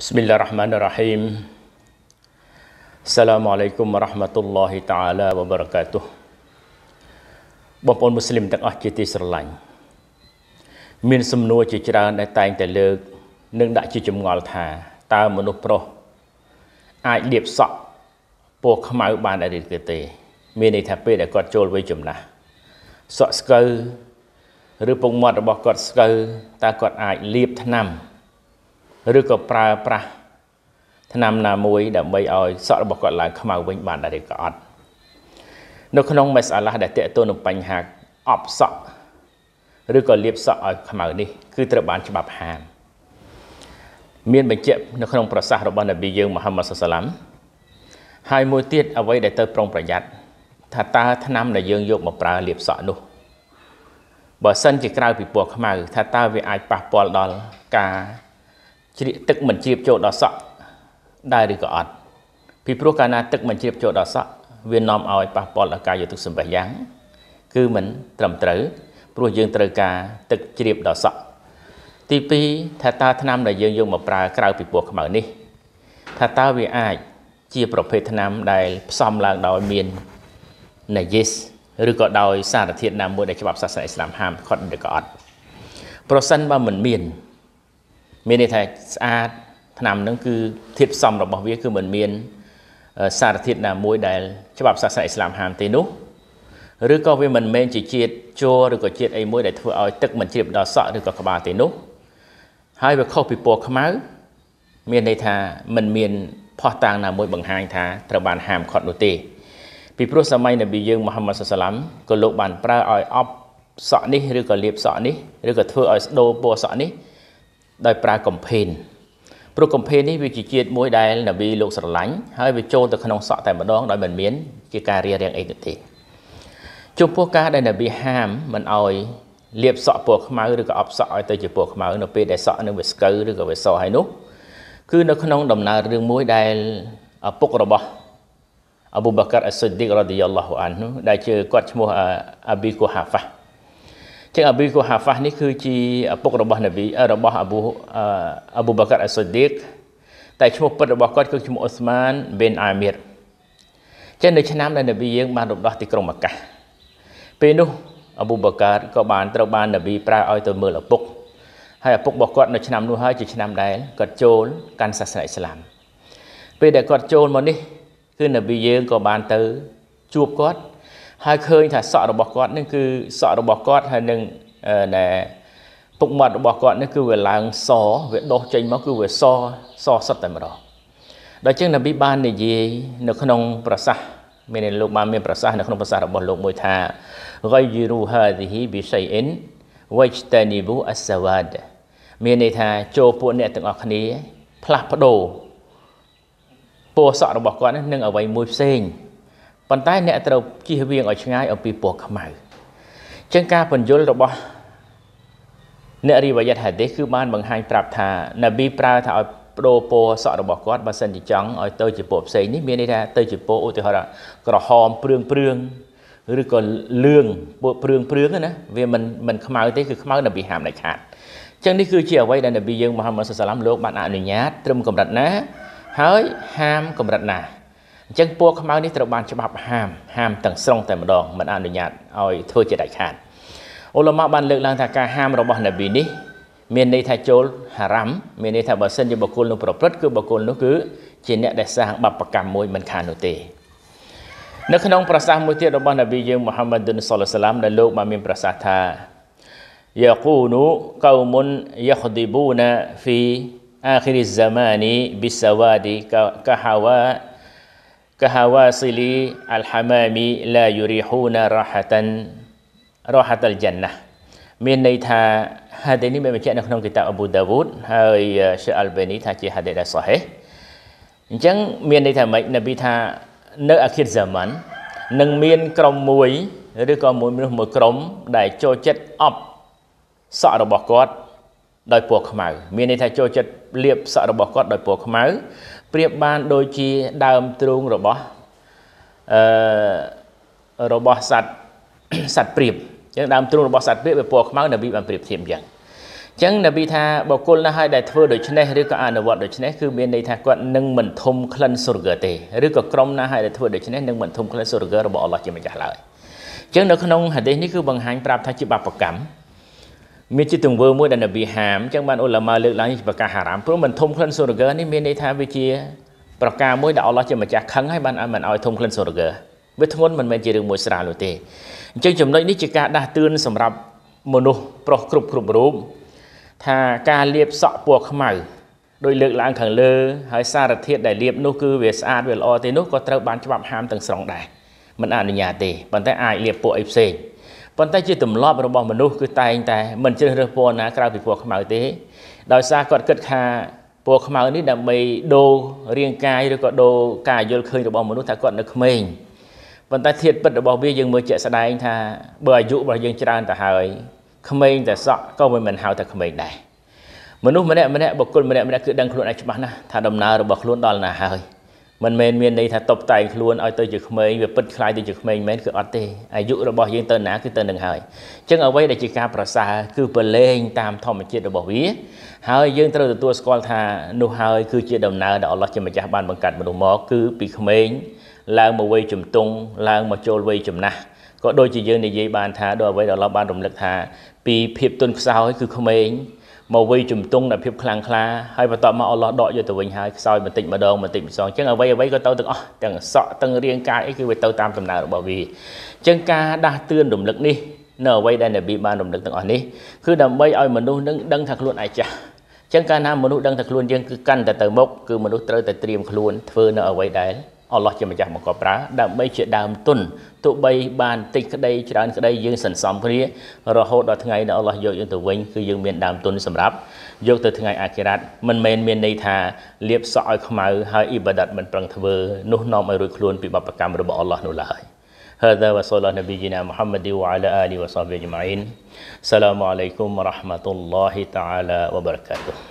بسم الله الرحمن الرحيم السلام عليكم ورحمة الله تعالى وبركاته បងប្អូនមូស្លីមទាំងអស់ជាទីស្រឡាញ់មានសំណួរជាច្រើនដែលតែងតែលើក និង ដាក់ជាចម្ងល់ថា តើមនុស្សប្រុសអាចលាបសក់ពណ៌ខ្មៅបានឬទេ មានន័យថាពេលដែលគាត់ចូលវ័យចំណាស់សក់ស្កូវឬពុកមាត់ របស់គាត់ស្កូវតើគាត់អាចលាបថ្នាំឬក៏ប្រើប្រាស់ឆ្នាំណាមួយដើម្បីឲ្យសក់របស់គាត់ឡើងខ្មៅវិញបានដែរឬក៏អត់នៅក្នុងមេសាឡាដែលតេតូននឹងបញ្ហាអប់សក់ឬក៏លាបសក់ឲ្យខ្មៅនេះ គឺត្រូវបានច្បាប់ហាមមានបញ្ជាក់នៅក្នុងប្រសាសន៍របស់នប៊ីយើងមូហាម៉ាត់សុសឡាមហើយមួយទៀតអ្វីដែលត្រូវប្រុងប្រយ័ត្នថាតើឆ្នាំដែលយើងយកមកប្រើលាបសក់នោះបើសិនជាក្រៅពីពណ៌ខ្មៅថាតើវាអាចប៉ះពាល់ដល់ការជ្រាកទឹកមិនជ្រាបចូលដល់សក់ដែរឬក៏អត់ពីព្រោះកាលណាទឹកមិនជ្រាបចូលដល់សក់វានាំឲ្យប៉ះពាល់ដល់កាយទឹកសម្បះយ៉ាង គឺមិនត្រឹមត្រូវព្រោះយើងត្រូវការទឹកជ្រាបដល់សក់ទី2ថាតើថ្នាំដែលយើងយកមកប្រើក្រៅពីពណ៌ខ្មៅនេះ ថាតើវាអាចជាប្រភេទថ្នាំដែលផ្សំឡើងដោយមានណាយេសឬក៏ដោយសារធាតុណាមួយដែលច្បាប់សាសនាអ៊ីស្លាមហាមខុតឬក៏អត់ ប្រសិនបើមិនមានមានន័យថាស្អាតថ្នាំហ្នឹងគឺធាតុផ្សំរបស់វា គឺមិនមាន សារធាតុណាមួយដែល ច្បាប់សាសនាអ៊ីស្លាមហាមទេនោះឬក៏វាមិនមែនជាជាតិជ័រឬក៏ជាតិអីមួយដែលធ្វើឲ្យ ទឹកមិនជ្រាបដល់សក់ឬក៏ក្បាលទេនោះហើយវាខុសពីពណ៌ខ្មៅមានន័យថាមិនមានផោះតាំងណាមួយ បង្ហាញថាត្រូវបានហាមឃាត់នោះទេ ពីព្រោះសម័យនប៊ីយើងមូហាម៉ាត់សាឡាមក៏លោកបានប្រើឲ្យអប់សក់នេះឬក៏លាបសក់នេះឬក៏ធ្វើឲ្យស្ដូរពណ៌សក់នេះដោយប្រើកំភេនព្រោះកំភេននេះវាជាជាតិមួយ ដែលនប៊ីលោកស្រឡាញ់ហើយវាចូលទៅក្នុងសក់តែម្ដងដោយមិនមានជាការរៀបរៀងអីនោះទេចំពោះការដែលនប៊ីហាមមិនអោយលាបសក់ពណ៌ខ្មៅឬក៏អប់សក់ឲ្យទៅជាពណ៌ខ្មៅ នៅពេលដែលសក់នឹងវាស្កូវឬក៏វាសហើយនោះគឺនៅក្នុងដំណើររឿងមួយដែលឪពុករបស់អប៊ូបកាត់អសិឌីករ៉ាឌីយ៉ាឡោះអាននោះដែលជាគាត់ឈ្មោះអាប៊ីកូហាហ្វាចឹងអាប៊ីកូហាហ្វាសនេះគឺជាឪពុករបស់នាវីរបស់អាប៊ូអាប៊ូបាកាត់អសូឌីកតែឈ្មោះពិតរបស់គាត់គឺឈ្មោះអូស្មានប៊ីនអាមៀរចឹងនៅ ឆ្នាំដែលនាវីយើងបានរំដោះទីក្រុងម៉ាកាពេលនោះអាប៊ូបាកាត់ក៏បានត្រូវបាននាវីប្រើឲ្យទៅមើលឪពុកហើយឪពុករបស់គាត់នៅឆ្នាំនោះហើយជាឆ្នាំដែលគាត់ចូលកាន់សាសនាអ៊ីស្លាមពេលដែលគាត់ចូលមកនេះ គឺនាវីយើងក៏បានទៅជួបគាត់ហើយឃើញថាសក់របស់គាត់នឹងគឺសក់របស់គាត់ហើយនឹងណែពុកមាត់របស់គាត់នេះគឺវាឡើងសវាដុសចេញ មកគឺវាសសសុទ្ធតែម្ដងដល់ចឹងនប៊ីបាននិយាយនៅក្នុង ប្រសាសន៍មានលោកបានមានប្រសាសន៍នៅក្នុងប្រសាសន៍របស់លោកមួយថា ghayru hadhihi bi shay'in wajtanibu as-sawad មានន័យថាចូលពួកអ្នកទាំងអស់គ្នា ផ្លាស់ប្ដូរពណ៌សក់របស់គាត់នឹងអ្វីមួយផ្សេងប៉ុន្តែអ្នកត្រូវជិះវៀងឲ្យឆ្ងាយអំពីពណ៌ខ្មៅចឹងការបញ្យលរបស់អ្នករីវ៉ាយ៉ាត់ហាឌីសគឺបានបង្ហាញប្រាប់ថាណាប៊ីប្រើថាឲ្យបដូរពណ៌សក់របស់គាត់បើសិនជាចង់ឲ្យទៅជាពណ៌ផ្សេងនេះមានន័យថាទៅជាពណ៌ឧទាហរណ៍ក្រហមព្រឿងព្រឿងឬក៏លឿងពណ៌ព្រឿងព្រឿងណាវាមិនមិនខ្មៅទេគឺខ្មៅណាប៊ីហាមដាច់ខាតចឹងនេះគឺជាអ្វីដែលណាប៊ីយើងមហាម៉ាត់សាឡាមលោកបានអនុញ្ញាតត្រឹមកម្រិតណាហើយហាមកម្រិតណាអញ្ចឹងពណ៌ខ្មៅនេះត្រូវបានច្បាប់ហាមហាមទាំងស្រុងតែម្ដងមិនអនុញ្ញាតឲ្យធ្វើជាដាច់ខាតអ៊ុលម៉ាបានលើកឡើងថាការហាមរបស់ ណាប៊ីនេះ មានន័យថាចូល ហារ៉ាំមានន័យថាបើសិនជាបុគ្គលនោះប្រព្រឹត្តគឺបុគ្គលនោះគឺជាអ្នកដែលសាងបបកម្មមួយមិនខាននោះទេនៅក្នុងប្រសាសន៍មួយទៀតរបស់នប៊ីយើងមូហាម៉ាត់ឌុនសលសាឡាមដែលលោកបានមានប្រសាសន៍ថាយ៉ាកូនូកោមុនយ៉ាខឌីបូណាហ្វីអាខិរិហ្សាម៉ានីប៊ីសាវ៉ាឌីកាហាវ៉ា كهواسل الحمام لا يريحون راحة راحة الجنة មានន័យថាហាឌីនេះមានបញ្ជាក់នៅក្នុងគីតាបអប៊ូដាវូដហើយឈឺអាល់បេនីថាជាហាឌីដែលសោះហេអញ្ចឹងមានន័យថាម៉េចនប៊ីថានៅអាខិតហ្សាម៉ាន់នឹងមានក្រុមមួយឬក៏មួយមនុស្សមួយក្រុមដែលចូលចិត្តអប់សក់របស់គាត់ដោយពណ៌ខ្មៅមានន័យថាចូលចិត្តលាបសក់របស់គាត់ដោយពណ៌ខ្មៅប្រៀបបានដូចជាដើមទ្រូងរបស់អឺរបស់សัตว์សัตว์ប្រៀបអញ្ចឹងដើមទ្រូងរបស់សัตว์ប្រៀបវាពណ៌ខ្មៅនប៊ីបានប្រៀបធៀបអញ្ចឹងអញ្ចឹងនប៊ីថាបុគ្គលណាហើយដែលធ្វើដូច្នេះឬក៏អនុវត្តដូច្នេះគឺមានន័យថាគាត់នឹងមិនធំក្លិនសុរ្គាទេឬក៏ក្រុមណាហើយដែលធ្វើដូច្នេះនឹងមិនធំក្លិនសុរ្គារបស់អល់ឡោះជាម្ចាស់ឡើយអញ្ចឹងនៅក្នុងហាឌីសនេះគឺបង្ហាញប្រាប់ថាជាបាបកម្មមានជាទង្វើមួយដែលនប៊ីហាមអញ្ចឹងបានអ៊ុលាម៉ាលើកឡើងប្រកាសហារ៉ាមព្រោះមិនធំក្លិនសូរហ្គើនេះមានន័យថាវាជាប្រការមួយដែលអល់ឡោះជាម្ចាស់ខឹងហើយបានឲ្យមិនឲ្យធំក្លិនសូរហ្គើវាធ្ងន់មិនមែនជារឿងមួយស្រាលនោះទេអញ្ចឹងចំណុចនេះជាការដាស់តឿនសម្រាប់មនុស្សប្រុសគ្រប់គ្រប់រូបថាការលាបសក់ពណ៌ខ្មៅដោយលើកឡើងខាងលើហើយសារធាតុដែលលាបនោះគឺវាស្អាតវាល្អទេនោះក៏ត្រូវបានច្បាប់ហាមទាំងស្រុងដែរមិនអនុញ្ញាតទេប៉ុន្តែអាចលាបពណ៌អីផ្សេងប៉ុន្តែជាទម្លាប់របស់មនុស្សគឺតែងតែមិនជ្រើសរើសពណ៌ណាក្រៅពីពណ៌ខ្មៅទេដោយសារគាត់គិតថាពណ៌ខ្មៅនេះដើម្បីដូររាងកាយឬក៏ដូរការយល់ឃើញរបស់មនុស្សថាគាត់នៅក្មេងប៉ុន្តែធាតុពិតរបស់វាយើងមើលជាក់ស្ដែងថាបើអាយុរបស់យើងច្រើនទៅហើយក្មេងតែសក់ក៏មិនហៅថាក្មេងដែរមនុស្សម្នាក់ម្នាក់បុគ្គលម្នាក់ម្នាក់គឺដឹងខ្លួនឯងច្បាស់ណាស់ថាដំណើររបស់ខ្លួនដល់ណាហើយមិនមែនមានន័យថាតបតែងខ្លួនឲ្យទៅជាក្មេងវាពិតខ្លាយទៅជាក្មេងមិនមែនគឺអត់ទេអាយុរបស់យើងទៅណាគឺទៅនឹងហើយអញ្ចឹងអ្វីដែលជាការប្រសើរគឺប្រឡែងតាមធម្មជាតិរបស់វាហើយយើងត្រូវទទួលស្គាល់ថានោះហើយគឺជាដំណើរដែលអល់ឡោះជាម្ចាស់បានបង្កើតមនុស្សមកគឺពីក្មេង ឡើងមកវ័យជំទង់ឡើងមកចូលវ័យចំណាស់ក៏ដូចជាយើងនិយាយបានថាដោយអ្វីដែលអល់ឡោះបានរំលឹកថា ពីភាពទុនខ្សោយគឺក្មេងមកវិជំទង់ដល់ភាពខ្លាំងក្លាហើយបន្ទាប់មកអល់ឡោះដកយកទៅវិញហើយខ្សោយបន្តិចម្ដងបន្តិចម្ដងអញ្ចឹងអ្វីអ្វីក៏ទៅទាំងអស់ទាំងសក់ទាំងរាងកាយអីគឺវាទៅតាមដំណើររបស់វាអញ្ចឹងការដាស់តឿនរំលឹកនេះនៅអ្វីដែលនប៊ីបានរំលឹកទាំងអស់នេះគឺដើម្បីឲ្យមនុស្សនឹងដឹងថាខ្លួនឯចាស់អញ្ចឹងកាលណាមនុស្សដឹងថាខ្លួនយើងគឺកាន់តែទៅមុខគឺមនុស្សត្រូវតែត្រៀមខ្លួនធ្វើនៅអ្វីដែលអល់ឡោះជាម្ចាស់មកកប្រើដើម្បីជាដើមទុនទោះបីបានតិចក្តីច្រើនក្តីយើងសន្សំគ្នារហូតដល់ថ្ងៃដែលអល់ឡោះយកយើងទៅវិញគឺយើងមានដើមទុនសម្រាប់យកទៅថ្ងៃអាខិរ៉ាត់មិនមែនមានន័យថាលៀបសក់ឲ្យខ្មៅហើយអ៊ីបាដាត់មិនប្រឹងធ្វើនោះនាំឲ្យរួចខ្លួនពីបបកម្មរបស់អល់ឡោះនោះឡើយ هذا وصلى نبينا محمد وعلى آله وصحبه أجمعين السلام عليكم ورحمة الله تعالى وبركاته